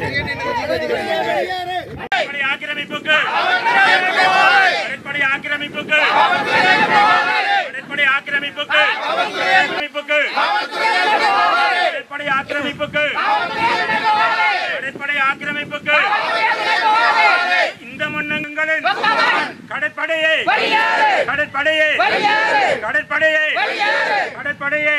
ஆக்கிரமிப்புக்கு ஆக்கிரமிப்புக்கு ஆக்கிரமிப்புக்கு ஆக்கிரமிப்புக்கு ஆக்கிரமிப்புக்கு கடற்படை ஆக்கிரமிப்புக்கு இந்த மன்னங்களின் கடற்படையை கடற்படையை கடற்படையை கடற்படையை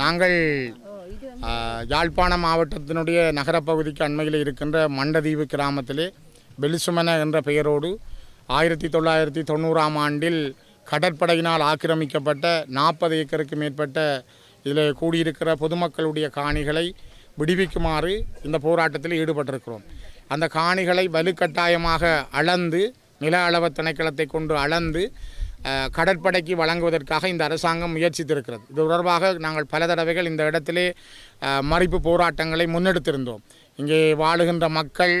நாங்கள் யாழ்ப்பாண மாவட்டத்தினுடைய நகரப்பகுதிக்கு அண்மையில் இருக்கின்ற மண்டதீவு கிராமத்திலே பெலிசுமன என்ற பெயரோடு ஆயிரத்தி தொள்ளாயிரத்தி தொண்ணூறாம் ஆண்டில் கடற்படையினால் ஆக்கிரமிக்கப்பட்ட நாற்பது ஏக்கருக்கு மேற்பட்ட இதில் கூடியிருக்கிற பொதுமக்களுடைய காணிகளை விடுவிக்குமாறு இந்த போராட்டத்தில் ஈடுபட்டிருக்கிறோம் அந்த காணிகளை வலுக்கட்டாயமாக அளந்து நில அளவு திணைக்களத்தை கொண்டு அளந்து கடற்படைக்கு வழங்குவதற்காக இந்த அரசாங்கம் முயற்சித்திருக்கிறது இது தொடர்பாக நாங்கள் பல தடவைகள் இந்த இடத்திலே மறைப்பு போராட்டங்களை முன்னெடுத்திருந்தோம் இங்கே வாழுகின்ற மக்கள்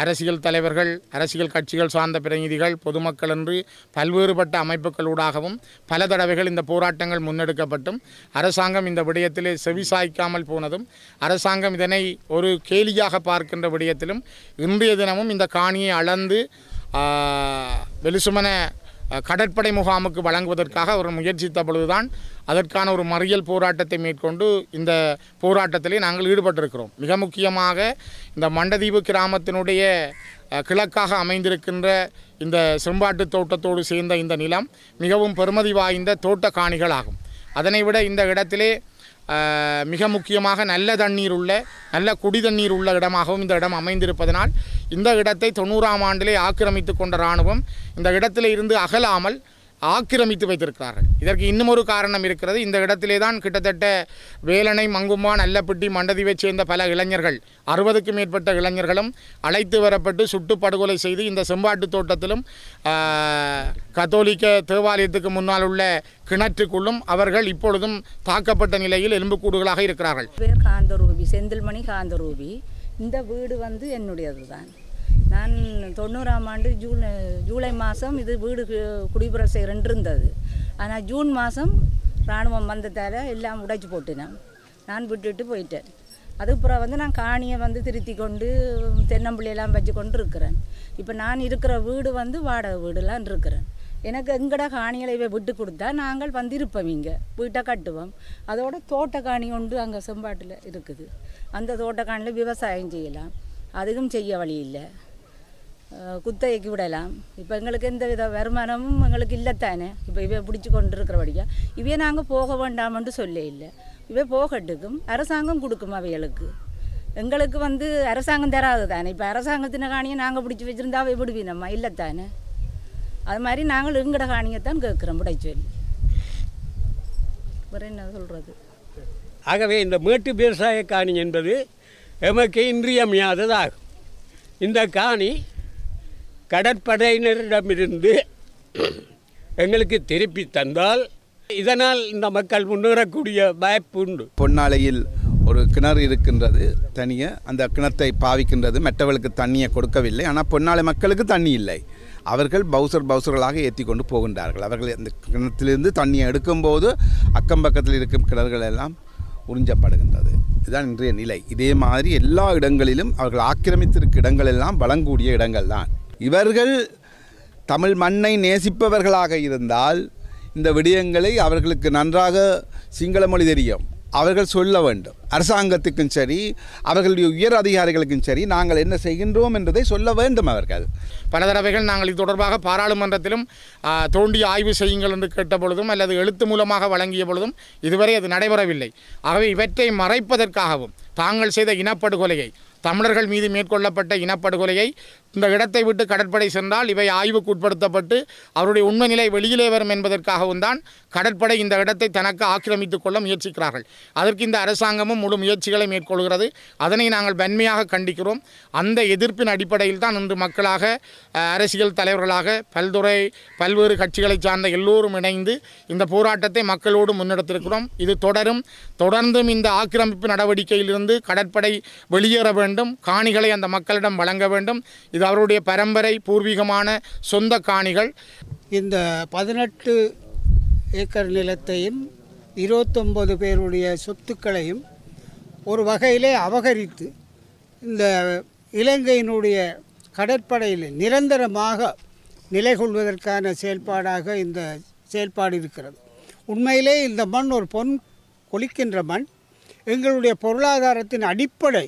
அரசியல் தலைவர்கள் அரசியல் கட்சிகள் சார்ந்த பிரதிநிதிகள் பொதுமக்கள் என்று பல்வேறுபட்ட அமைப்புகளூடாகவும் பல தடவைகள் இந்த போராட்டங்கள் முன்னெடுக்கப்பட்டும் அரசாங்கம் இந்த விடயத்திலே செவிசாய்க்காமல் போனதும் அரசாங்கம் இதனை ஒரு கேலியாக பார்க்கின்ற விடயத்திலும் இன்றைய தினமும் இந்த காணியை அளந்து வெளிசுமன கடற்படை முகாமுக்கு வழங்குவதற்காக அவர் முயற்சித்த பொழுதுதான் அதற்கான ஒரு மறியல் போராட்டத்தை மேற்கொண்டு இந்த போராட்டத்திலே நாங்கள் ஈடுபட்டிருக்கிறோம் மிக முக்கியமாக இந்த மண்டதீவு கிராமத்தினுடைய கிழக்காக அமைந்திருக்கின்ற இந்த செம்பாட்டு தோட்டத்தோடு சேர்ந்த இந்த நிலம் மிகவும் பெருமதி வாய்ந்த தோட்ட காணிகளாகும் அதனை விட இந்த இடத்திலே மிக முக்கியமாக நல்ல தண்ணீர் உள்ள நல்ல குடி தண்ணீர் உள்ள இடமாகவும் இந்த இடம் அமைந்திருப்பதனால் இந்த இடத்தை தொண்ணூறாம் ஆண்டிலே ஆக்கிரமித்து கொண்ட இராணுவம் இந்த இடத்திலிருந்து அகலாமல் ஆக்கிரமித்து வைத்திருக்கிறார்கள் இதற்கு இன்னும் ஒரு காரணம் இருக்கிறது இந்த இடத்திலே தான் கிட்டத்தட்ட வேலனை மங்குமா நல்லப்பட்டி மண்டதிவை சேர்ந்த பல இளைஞர்கள் அறுபதுக்கும் மேற்பட்ட இளைஞர்களும் அழைத்து வரப்பட்டு சுட்டு படுகொலை செய்து இந்த செம்பாட்டு தோட்டத்திலும் கத்தோலிக்க தேவாலயத்துக்கு முன்னால் உள்ள கிணற்றுக்குள்ளும் அவர்கள் இப்பொழுதும் தாக்கப்பட்ட நிலையில் எலும்புக்கூடுகளாக இருக்கிறார்கள் காந்தரூபி செந்தில்மணி காந்தரூபி இந்த வீடு வந்து என்னுடையது தான் நான் தொண்ணூறாம் ஆண்டு ஜூன் ஜூலை மாதம் இது வீடு குடிபுற செய்கிறேன் இருந்தது ஆனால் ஜூன் மாதம் இராணுவம் வந்ததால் எல்லாம் உடைச்சி போட்டுனேன் நான் விட்டுட்டு போயிட்டேன் அதுக்கப்புறம் வந்து நான் காணியை வந்து திருத்தி கொண்டு தென்னம்பிள்ளையெல்லாம் வச்சு கொண்டு இருக்கிறேன் இப்போ நான் இருக்கிற வீடு வந்து வாடகை வீடுலாம் இருக்கிறேன் எனக்கு எங்கட காணிகளை விட்டு கொடுத்தா நாங்கள் வந்திருப்போம் இங்கே வீட்டை கட்டுவோம் அதோட தோட்ட காணி உண்டு அங்கே செம்பாட்டில் இருக்குது அந்த தோட்ட காணியில் விவசாயம் செய்யலாம் அதுவும் செய்ய வழி இல்லை குத்தகைக்கு விடலாம் இப்போ எங்களுக்கு எந்த வித வருமானமும் எங்களுக்கு இல்லைத்தானே இப்போ இவை பிடிச்சி கொண்டு இருக்கிறபடியா இவையே நாங்கள் போக வேண்டாமன்ட்டு சொல்ல இல்லை இவை போகட்டுக்கும் அரசாங்கம் கொடுக்கும் அவைகளுக்கு எங்களுக்கு வந்து அரசாங்கம் தராது தானே இப்போ அரசாங்கத்தின காணியை நாங்கள் பிடிச்சி வச்சுருந்தா அவை விடுவீனம்மா இல்லைத்தானே அது மாதிரி நாங்கள் எங்கட காணியைத்தான் கேட்குறோம் விடைச்சொல்லி வேறு என்ன சொல்கிறது ஆகவே இந்த மேட்டு விவசாய காணி என்பது எமக்கு இன்றியமையாததாகும் இந்த காணி கடற்படையினரிடமிருந்து எங்களுக்கு திருப்பி தந்தால் இதனால் இந்த மக்கள் முன்னேறக்கூடிய வாய்ப்பு உண்டு பொன்னாலையில் ஒரு கிணறு இருக்கின்றது தனியாக அந்த கிணத்தை பாவிக்கின்றது மெட்டவளுக்கு தண்ணியை கொடுக்கவில்லை ஆனால் பொன்னாலை மக்களுக்கு தண்ணி இல்லை அவர்கள் பவுசர் பவுசர்களாக ஏற்றி கொண்டு போகின்றார்கள் அவர்கள் அந்த கிணத்திலிருந்து தண்ணியை எடுக்கும்போது அக்கம் பக்கத்தில் இருக்கும் கிணறுகள் எல்லாம் உறிஞ்சப்படுகின்றது இதுதான் இன்றைய நிலை இதே மாதிரி எல்லா இடங்களிலும் அவர்கள் ஆக்கிரமித்திருக்க இடங்கள் எல்லாம் வழங்கக்கூடிய இடங்கள் தான் இவர்கள் தமிழ் மண்ணை நேசிப்பவர்களாக இருந்தால் இந்த விடயங்களை அவர்களுக்கு நன்றாக சிங்கள மொழி தெரியும் அவர்கள் சொல்ல வேண்டும் அரசாங்கத்துக்கும் சரி அவர்களுடைய உயர் அதிகாரிகளுக்கும் சரி நாங்கள் என்ன செய்கின்றோம் என்பதை சொல்ல வேண்டும் அவர்கள் பல தடவைகள் நாங்கள் இது தொடர்பாக பாராளுமன்றத்திலும் தோண்டி ஆய்வு செய்யுங்கள் என்று கேட்ட பொழுதும் அல்லது எழுத்து மூலமாக வழங்கிய பொழுதும் இதுவரை அது நடைபெறவில்லை ஆகவே இவற்றை மறைப்பதற்காகவும் தாங்கள் செய்த இனப்படுகொலையை தமிழர்கள் மீது மேற்கொள்ளப்பட்ட இனப்படுகொலையை இந்த இடத்தை விட்டு கடற்படை சென்றால் இவை ஆய்வுக்கு உட்படுத்தப்பட்டு அவருடைய உண்மை நிலை வெளியிலே வரும் என்பதற்காகவும் தான் கடற்படை இந்த இடத்தை தனக்கு ஆக்கிரமித்துக் கொள்ள முயற்சிக்கிறார்கள் அதற்கு இந்த அரசாங்கமும் முழு முயற்சிகளை மேற்கொள்கிறது அதனை நாங்கள் வன்மையாக கண்டிக்கிறோம் அந்த எதிர்ப்பின் அடிப்படையில் தான் இன்று மக்களாக அரசியல் தலைவர்களாக பல்துறை பல்வேறு கட்சிகளை சார்ந்த எல்லோரும் இணைந்து இந்த போராட்டத்தை மக்களோடு முன்னெடுத்திருக்கிறோம் இது தொடரும் தொடர்ந்தும் இந்த ஆக்கிரமிப்பு நடவடிக்கையிலிருந்து கடற்படை வெளியேற வேண்டும் வேண்டும் காணிகளை அந்த மக்களிடம் வழங்க வேண்டும் இது அவருடைய பரம்பரை பூர்வீகமான சொந்த காணிகள் இந்த பதினெட்டு ஏக்கர் நிலத்தையும் இருபத்தொம்பது பேருடைய சொத்துக்களையும் ஒரு வகையிலே அபகரித்து இந்த இலங்கையினுடைய கடற்படையில் நிரந்தரமாக நிலை கொள்வதற்கான செயல்பாடாக இந்த செயல்பாடு இருக்கிறது உண்மையிலே இந்த மண் ஒரு பொன் கொளிக்கின்ற மண் எங்களுடைய பொருளாதாரத்தின் அடிப்படை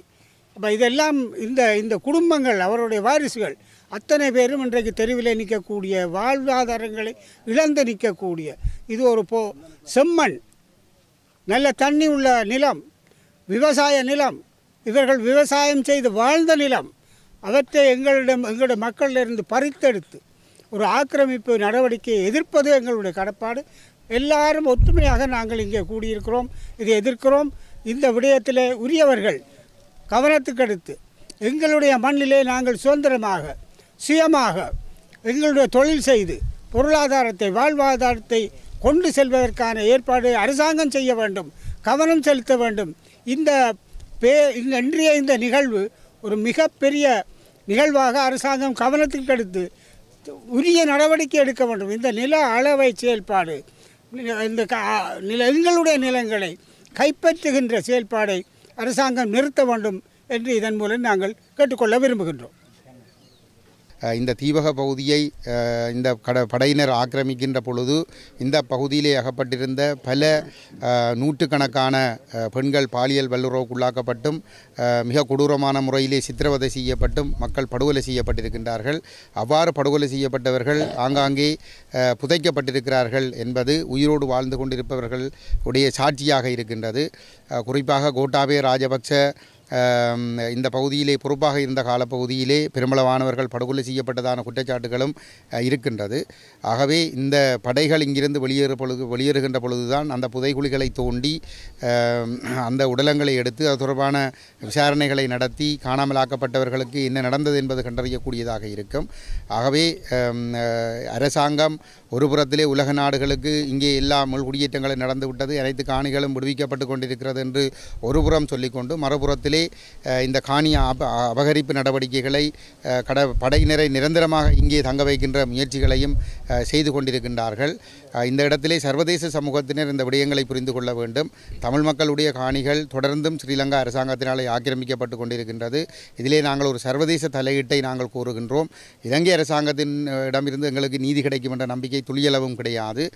அப்போ இதெல்லாம் இந்த இந்த குடும்பங்கள் அவருடைய வாரிசுகள் அத்தனை பேரும் இன்றைக்கு தெருவில் நிற்கக்கூடிய வாழ்வாதாரங்களை இழந்து நிற்கக்கூடிய இது ஒரு போ செம்மண் நல்ல தண்ணி உள்ள நிலம் விவசாய நிலம் இவர்கள் விவசாயம் செய்து வாழ்ந்த நிலம் அவற்றை எங்களிடம் எங்களுடைய மக்களிலிருந்து பறித்தெடுத்து ஒரு ஆக்கிரமிப்பு நடவடிக்கையை எதிர்ப்பது எங்களுடைய கடப்பாடு எல்லாரும் ஒற்றுமையாக நாங்கள் இங்கே கூடியிருக்கிறோம் இதை எதிர்க்கிறோம் இந்த விடயத்தில் உரியவர்கள் கவனத்துக்கெடுத்து எங்களுடைய மண்ணிலே நாங்கள் சுதந்திரமாக சுயமாக எங்களுடைய தொழில் செய்து பொருளாதாரத்தை வாழ்வாதாரத்தை கொண்டு செல்வதற்கான ஏற்பாடு அரசாங்கம் செய்ய வேண்டும் கவனம் செலுத்த வேண்டும் இந்த பே இன்றைய இந்த நிகழ்வு ஒரு மிகப்பெரிய நிகழ்வாக அரசாங்கம் கவனத்துக்கு எடுத்து உரிய நடவடிக்கை எடுக்க வேண்டும் இந்த நில அளவை செயல்பாடு இந்த நில எங்களுடைய நிலங்களை கைப்பற்றுகின்ற செயல்பாடை அரசாங்கம் நிறுத்த வேண்டும் என்று இதன் மூலம் நாங்கள் கேட்டுக்கொள்ள விரும்புகின்றோம் இந்த தீவக பகுதியை இந்த கட படையினர் ஆக்கிரமிக்கின்ற பொழுது இந்த பகுதியிலே அகப்பட்டிருந்த பல நூற்றுக்கணக்கான பெண்கள் பாலியல் வல்லுறவுக்குள்ளாக்கப்பட்டும் மிக கொடூரமான முறையிலே சித்திரவதை செய்யப்பட்டும் மக்கள் படுகொலை செய்யப்பட்டிருக்கின்றார்கள் அவ்வாறு படுகொலை செய்யப்பட்டவர்கள் ஆங்காங்கே புதைக்கப்பட்டிருக்கிறார்கள் என்பது உயிரோடு வாழ்ந்து கொண்டிருப்பவர்கள் உடைய சாட்சியாக இருக்கின்றது குறிப்பாக கோட்டாபே ராஜபக்ச இந்த பகுதியிலே பொறுப்பாக இருந்த காலப்பகுதியிலே பெருமளவானவர்கள் படுகொலை செய்யப்பட்டதான குற்றச்சாட்டுகளும் இருக்கின்றது ஆகவே இந்த படைகள் இங்கிருந்து வெளியேறு பொழுது வெளியேறுகின்ற பொழுதுதான் அந்த புதைகுழிகளை தோண்டி அந்த உடலங்களை எடுத்து அது தொடர்பான விசாரணைகளை நடத்தி காணாமலாக்கப்பட்டவர்களுக்கு என்ன நடந்தது என்பது கண்டறியக்கூடியதாக இருக்கும் ஆகவே அரசாங்கம் ஒரு புறத்திலே உலக நாடுகளுக்கு இங்கே எல்லா முள் குடியேற்றங்களும் நடந்துவிட்டது அனைத்து காணிகளும் விடுவிக்கப்பட்டு கொண்டிருக்கிறது என்று ஒருபுறம் சொல்லிக்கொண்டு மறுபுறத்திலே இந்த காணி அபகரிப்பு நடவடிக்கைகளை கட படையினரை நிரந்தரமாக இங்கே தங்க வைக்கின்ற முயற்சிகளையும் செய்து கொண்டிருக்கின்றார்கள் இந்த இடத்திலே சர்வதேச சமூகத்தினர் இந்த விடயங்களை புரிந்து கொள்ள வேண்டும் தமிழ் மக்களுடைய காணிகள் தொடர்ந்தும் ஸ்ரீலங்கா அரசாங்கத்தினாலே ஆக்கிரமிக்கப்பட்டு கொண்டிருக்கின்றது இதிலே நாங்கள் ஒரு சர்வதேச தலையீட்டை நாங்கள் கூறுகின்றோம் இலங்கை அரசாங்கத்தின் இடமிருந்து எங்களுக்கு நீதி கிடைக்கும் என்ற நம்பிக்கை துளியளவும் கிடையாது